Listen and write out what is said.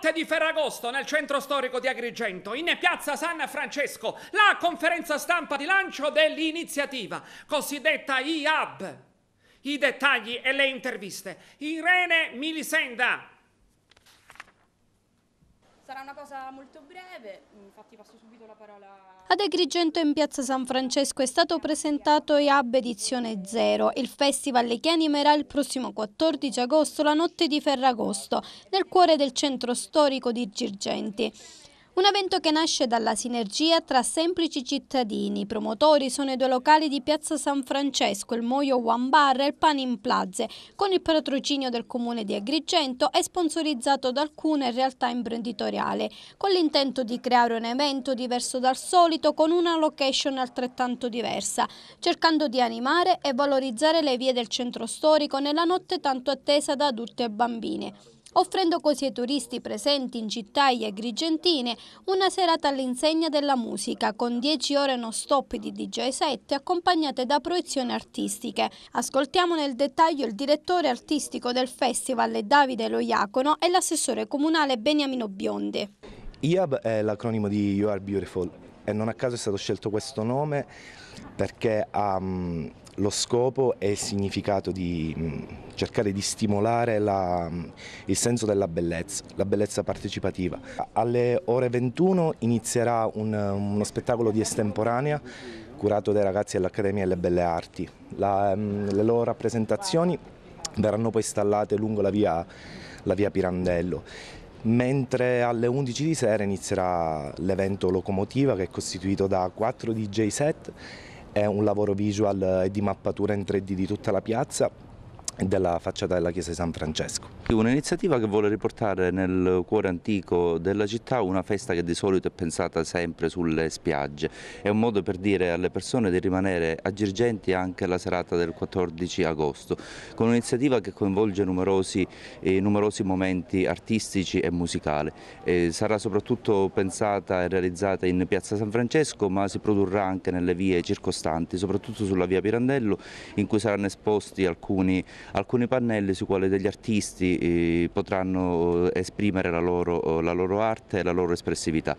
notte di Ferragosto nel centro storico di Agrigento, in piazza San Francesco, la conferenza stampa di lancio dell'iniziativa, cosiddetta IAB. I dettagli e le interviste. Irene Milisenda, Sarà una cosa molto breve, mm, infatti passo subito la parola... Ad Agrigento in piazza San Francesco è stato presentato IAB Edizione Zero, il festival che animerà il prossimo 14 agosto la notte di Ferragosto, nel cuore del centro storico di Girgenti. Un evento che nasce dalla sinergia tra semplici cittadini. I promotori sono i due locali di Piazza San Francesco, il Moio One Bar e il Pan in Plaze, con il patrocinio del comune di Agrigento e sponsorizzato da alcune realtà imprenditoriali, con l'intento di creare un evento diverso dal solito con una location altrettanto diversa, cercando di animare e valorizzare le vie del centro storico nella notte tanto attesa da adulti e bambine offrendo così ai turisti presenti in città e agrigentine una serata all'insegna della musica, con 10 ore non stop di DJ set accompagnate da proiezioni artistiche. Ascoltiamo nel dettaglio il direttore artistico del festival Davide Loiacono e l'assessore comunale Beniamino Biondi. IAB è l'acronimo di You Are Beautiful e non a caso è stato scelto questo nome perché ha... Um, lo scopo e il significato di mm, cercare di stimolare la, mm, il senso della bellezza, la bellezza partecipativa. Alle ore 21 inizierà un, mm, uno spettacolo di estemporanea curato dai ragazzi dell'Accademia delle Belle Arti. La, le loro rappresentazioni verranno poi installate lungo la via, la via Pirandello mentre alle 11 di sera inizierà l'evento Locomotiva che è costituito da 4 DJ set è un lavoro visual e di mappatura in 3D di tutta la piazza della facciata della chiesa di San Francesco. Un'iniziativa che vuole riportare nel cuore antico della città una festa che di solito è pensata sempre sulle spiagge, è un modo per dire alle persone di rimanere a Girgenti anche la serata del 14 agosto, con un'iniziativa che coinvolge numerosi, eh, numerosi, momenti artistici e musicali. Eh, sarà soprattutto pensata e realizzata in piazza San Francesco ma si produrrà anche nelle vie circostanti, soprattutto sulla via Pirandello in cui saranno esposti alcuni alcuni pannelli sui quali degli artisti eh, potranno eh, esprimere la loro, la loro arte e la loro espressività.